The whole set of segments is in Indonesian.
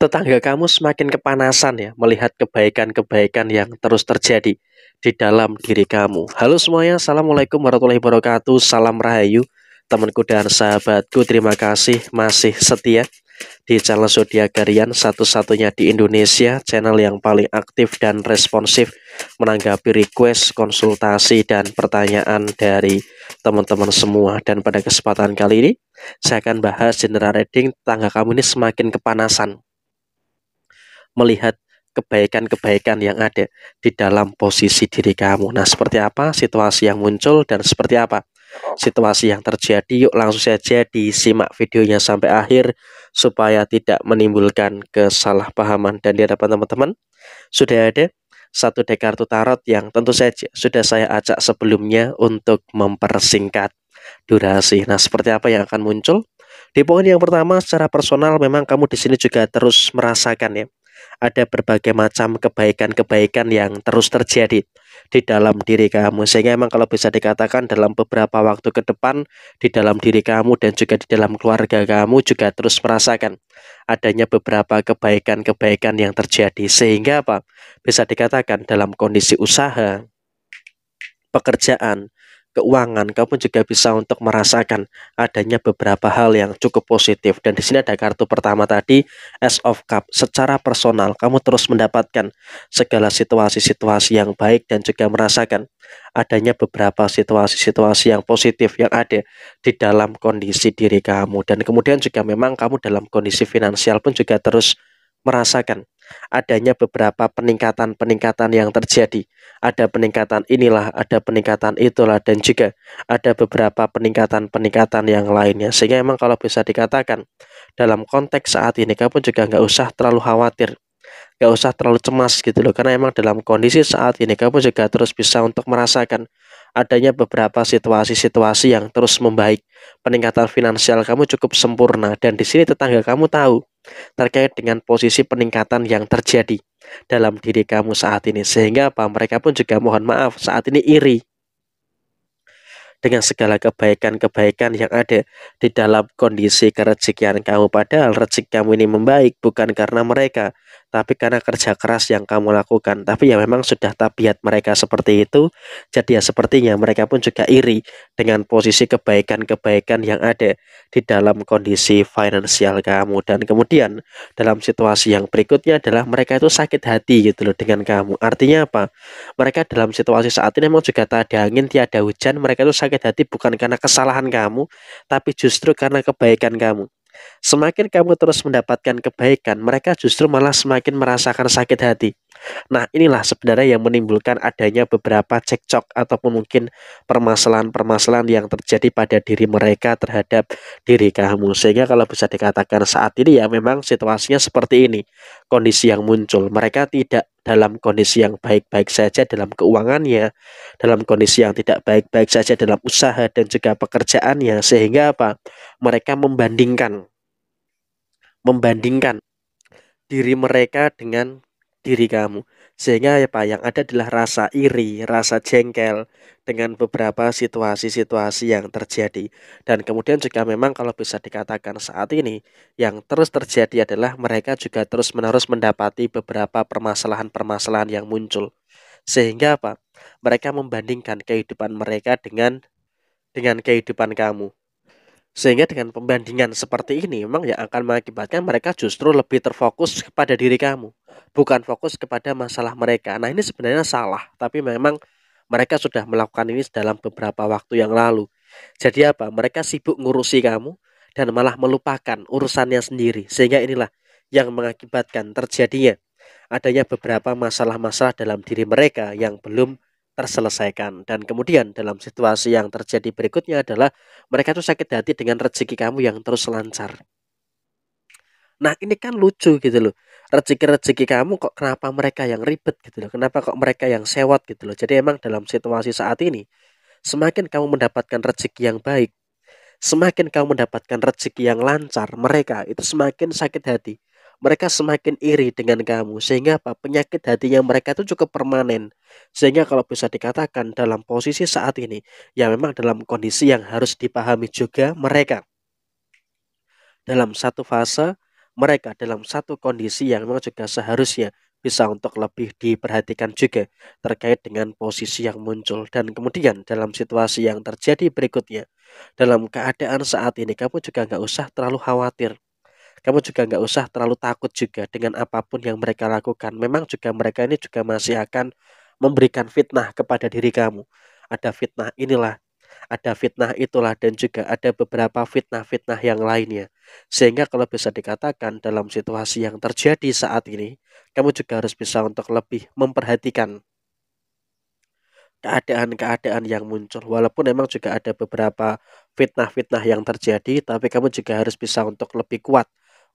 tetangga kamu semakin kepanasan ya melihat kebaikan-kebaikan yang terus terjadi di dalam diri kamu. Halo semuanya, Assalamualaikum warahmatullahi wabarakatuh, salam rahayu, temanku dan sahabatku, terima kasih masih setia di channel Zodiak Garian satu-satunya di Indonesia, channel yang paling aktif dan responsif menanggapi request, konsultasi, dan pertanyaan dari teman-teman semua. Dan pada kesempatan kali ini, saya akan bahas general reading tangga kamu ini semakin kepanasan melihat kebaikan-kebaikan yang ada di dalam posisi diri kamu. Nah, seperti apa situasi yang muncul dan seperti apa situasi yang terjadi. Yuk langsung saja disimak videonya sampai akhir supaya tidak menimbulkan kesalahpahaman dan di hadapan teman-teman sudah ada satu deck kartu tarot yang tentu saja sudah saya ajak sebelumnya untuk mempersingkat durasi. Nah, seperti apa yang akan muncul? Di poin yang pertama secara personal memang kamu di sini juga terus merasakan ya ada berbagai macam kebaikan-kebaikan yang terus terjadi di dalam diri kamu sehingga emang kalau bisa dikatakan dalam beberapa waktu ke depan di dalam diri kamu dan juga di dalam keluarga kamu juga terus merasakan adanya beberapa kebaikan-kebaikan yang terjadi sehingga apa bisa dikatakan dalam kondisi usaha pekerjaan keuangan, kamu juga bisa untuk merasakan adanya beberapa hal yang cukup positif. Dan di sini ada kartu pertama tadi, S of Cup. Secara personal, kamu terus mendapatkan segala situasi-situasi yang baik dan juga merasakan adanya beberapa situasi-situasi yang positif yang ada di dalam kondisi diri kamu. Dan kemudian juga memang kamu dalam kondisi finansial pun juga terus merasakan adanya beberapa peningkatan-peningkatan yang terjadi. Ada peningkatan inilah, ada peningkatan itulah, dan juga ada beberapa peningkatan-peningkatan yang lainnya. Sehingga emang kalau bisa dikatakan, dalam konteks saat ini, kamu juga nggak usah terlalu khawatir gak usah terlalu cemas gitu loh karena emang dalam kondisi saat ini kamu juga terus bisa untuk merasakan adanya beberapa situasi-situasi yang terus membaik peningkatan finansial kamu cukup sempurna dan di sini tetangga kamu tahu terkait dengan posisi peningkatan yang terjadi dalam diri kamu saat ini sehingga apa mereka pun juga mohon maaf saat ini iri dengan segala kebaikan-kebaikan yang ada di dalam kondisi kerezekian kamu padahal rezeki kamu ini membaik bukan karena mereka tapi karena kerja keras yang kamu lakukan. Tapi ya memang sudah tabiat mereka seperti itu, jadi ya sepertinya mereka pun juga iri dengan posisi kebaikan-kebaikan yang ada di dalam kondisi finansial kamu. Dan kemudian dalam situasi yang berikutnya adalah mereka itu sakit hati gitu loh dengan kamu. Artinya apa? Mereka dalam situasi saat ini memang juga tak ada angin, tiada hujan, mereka itu sakit hati bukan karena kesalahan kamu, tapi justru karena kebaikan kamu. Semakin kamu terus mendapatkan kebaikan, mereka justru malah semakin merasakan sakit hati. Nah, inilah sebenarnya yang menimbulkan adanya beberapa cekcok ataupun mungkin permasalahan-permasalahan yang terjadi pada diri mereka terhadap diri kamu. Sehingga kalau bisa dikatakan saat ini ya memang situasinya seperti ini. Kondisi yang muncul, mereka tidak dalam kondisi yang baik-baik saja dalam keuangannya, dalam kondisi yang tidak baik-baik saja dalam usaha dan juga pekerjaannya sehingga apa? Mereka membandingkan membandingkan diri mereka dengan diri kamu. Sehingga ya Pak, yang ada adalah rasa iri, rasa jengkel dengan beberapa situasi-situasi yang terjadi. Dan kemudian juga memang kalau bisa dikatakan saat ini, yang terus terjadi adalah mereka juga terus-menerus mendapati beberapa permasalahan-permasalahan yang muncul. Sehingga apa? Mereka membandingkan kehidupan mereka dengan dengan kehidupan kamu. Sehingga dengan pembandingan seperti ini memang yang akan mengakibatkan mereka justru lebih terfokus kepada diri kamu, bukan fokus kepada masalah mereka. Nah, ini sebenarnya salah, tapi memang mereka sudah melakukan ini dalam beberapa waktu yang lalu. Jadi apa? Mereka sibuk ngurusi kamu dan malah melupakan urusannya sendiri. Sehingga inilah yang mengakibatkan terjadinya adanya beberapa masalah-masalah dalam diri mereka yang belum terselesaikan. Dan kemudian dalam situasi yang terjadi berikutnya adalah mereka tuh sakit hati dengan rezeki kamu yang terus lancar. Nah ini kan lucu gitu loh. Rezeki-rezeki kamu kok kenapa mereka yang ribet gitu loh. Kenapa kok mereka yang sewot gitu loh. Jadi emang dalam situasi saat ini semakin kamu mendapatkan rezeki yang baik. Semakin kamu mendapatkan rezeki yang lancar mereka itu semakin sakit hati mereka semakin iri dengan kamu sehingga apa penyakit hatinya mereka itu cukup permanen sehingga kalau bisa dikatakan dalam posisi saat ini ya memang dalam kondisi yang harus dipahami juga mereka dalam satu fase mereka dalam satu kondisi yang memang juga seharusnya bisa untuk lebih diperhatikan juga terkait dengan posisi yang muncul dan kemudian dalam situasi yang terjadi berikutnya dalam keadaan saat ini kamu juga nggak usah terlalu khawatir kamu juga nggak usah terlalu takut juga dengan apapun yang mereka lakukan. Memang juga mereka ini juga masih akan memberikan fitnah kepada diri kamu. Ada fitnah inilah, ada fitnah itulah, dan juga ada beberapa fitnah-fitnah yang lainnya. Sehingga kalau bisa dikatakan dalam situasi yang terjadi saat ini, kamu juga harus bisa untuk lebih memperhatikan keadaan-keadaan yang muncul. Walaupun memang juga ada beberapa fitnah-fitnah yang terjadi, tapi kamu juga harus bisa untuk lebih kuat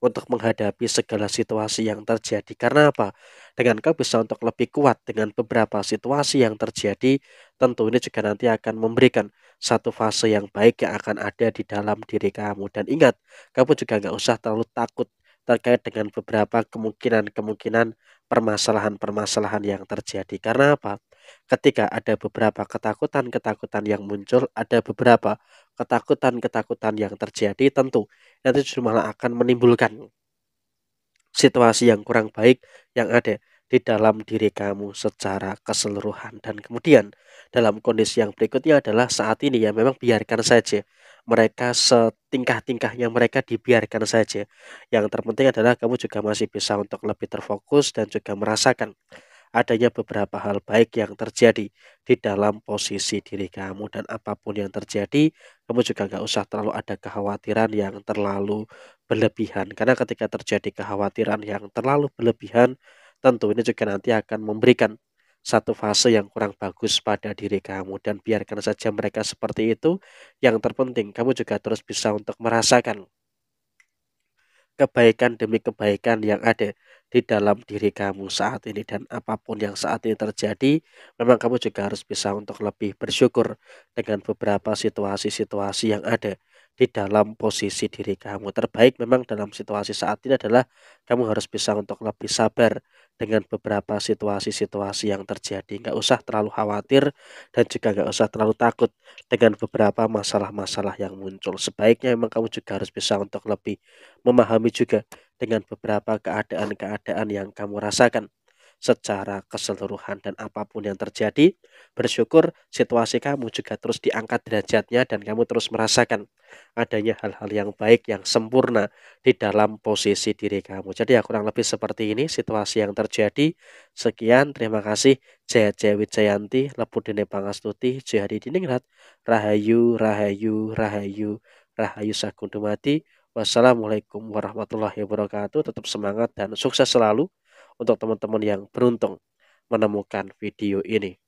untuk menghadapi segala situasi yang terjadi. Karena apa? Dengan kau bisa untuk lebih kuat dengan beberapa situasi yang terjadi, tentu ini juga nanti akan memberikan satu fase yang baik yang akan ada di dalam diri kamu. Dan ingat, kamu juga nggak usah terlalu takut terkait dengan beberapa kemungkinan-kemungkinan permasalahan-permasalahan yang terjadi. Karena apa? Ketika ada beberapa ketakutan-ketakutan yang muncul, ada beberapa ketakutan-ketakutan yang terjadi tentu nanti malah akan menimbulkan situasi yang kurang baik yang ada di dalam diri kamu secara keseluruhan dan kemudian dalam kondisi yang berikutnya adalah saat ini ya memang biarkan saja mereka setingkah-tingkahnya mereka dibiarkan saja yang terpenting adalah kamu juga masih bisa untuk lebih terfokus dan juga merasakan adanya beberapa hal baik yang terjadi di dalam posisi diri kamu dan apapun yang terjadi kamu juga nggak usah terlalu ada kekhawatiran yang terlalu berlebihan karena ketika terjadi kekhawatiran yang terlalu berlebihan tentu ini juga nanti akan memberikan satu fase yang kurang bagus pada diri kamu dan biarkan saja mereka seperti itu yang terpenting kamu juga terus bisa untuk merasakan kebaikan demi kebaikan yang ada di dalam diri kamu saat ini dan apapun yang saat ini terjadi memang kamu juga harus bisa untuk lebih bersyukur dengan beberapa situasi-situasi yang ada di dalam posisi diri kamu. Terbaik memang dalam situasi saat ini adalah kamu harus bisa untuk lebih sabar dengan beberapa situasi-situasi yang terjadi. Nggak usah terlalu khawatir dan juga nggak usah terlalu takut dengan beberapa masalah-masalah yang muncul. Sebaiknya memang kamu juga harus bisa untuk lebih memahami juga dengan beberapa keadaan-keadaan yang kamu rasakan secara keseluruhan dan apapun yang terjadi Bersyukur situasi kamu juga terus diangkat derajatnya dan kamu terus merasakan adanya hal-hal yang baik yang sempurna di dalam posisi diri kamu. Jadi ya kurang lebih seperti ini situasi yang terjadi. Sekian, terima kasih. Jaya Jaya Wijayanti, Lepu Dene Pangastuti, Jihadi Diningrat, Rahayu, Rahayu, Rahayu, Rahayu Sakundumati. Wassalamualaikum warahmatullahi wabarakatuh. Tetap semangat dan sukses selalu untuk teman-teman yang beruntung menemukan video ini.